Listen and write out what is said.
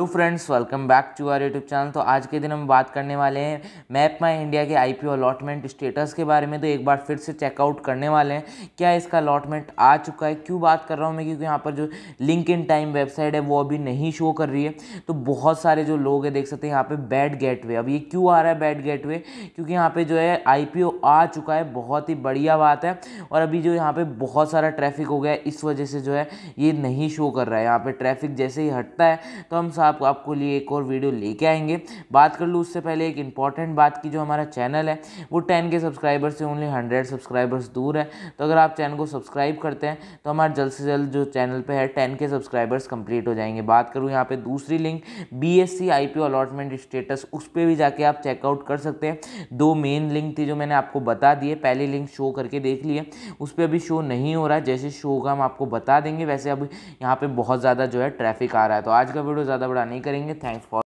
hello friends welcome back to our YouTube channel तो आज के दिन हम बात करने वाले हैं मैप माई इंडिया के आईपीओ अलॉटमेंट स्टेटस के बारे में तो एक बार फिर से चेकआउट करने वाले हैं क्या इसका अलॉटमेंट आ चुका है क्यों बात कर रहा हूँ मैं क्योंकि यहाँ पर जो लिंक इन टाइम वेबसाइट है वो अभी नहीं शो कर रही है तो बहुत सारे जो लोग हैं देख सकते हैं यहाँ पर बैड वे अब ये क्यों आ रहा है बैड वे क्योंकि यहाँ पर जो है आई आ चुका है बहुत ही बढ़िया बात है और अभी जो यहाँ पर बहुत सारा ट्रैफिक हो गया इस वजह से जो है ये नहीं शो कर रहा है यहाँ पर ट्रैफिक जैसे ही हटता है तो हम साहब आपको लिए एक और वीडियो लेके आएंगे बात कर लूँ उससे पहले एक इंपॉर्टेंट बात की जो हमारा चैनल है वो टेन के सब्सक्राइबर से ओनली हंड्रेड सब्सक्राइबर्स दूर है तो अगर आप चैनल को सब्सक्राइब करते हैं तो हमारे जल्द से जल्द जो चैनल पर है टेन के सब्सक्राइबर्स कंप्लीट हो जाएंगे बात करूँ यहाँ पर दूसरी link B S C I P allotment status उस पर भी जाके आप चेकआउट कर सकते हैं दो मेन लिंक थी जो मैंने आपको बता दिए पहली लिंक शो करके देख लिए उस पर अभी शो नहीं हो रहा है जैसे शो होगा हम आपको बता देंगे वैसे अब यहाँ पर बहुत ज़्यादा जो है ट्रैफिक आ रहा है तो आज का वीडियो ज़्यादा थोड़ा नहीं करेंगे थैंक्स फॉर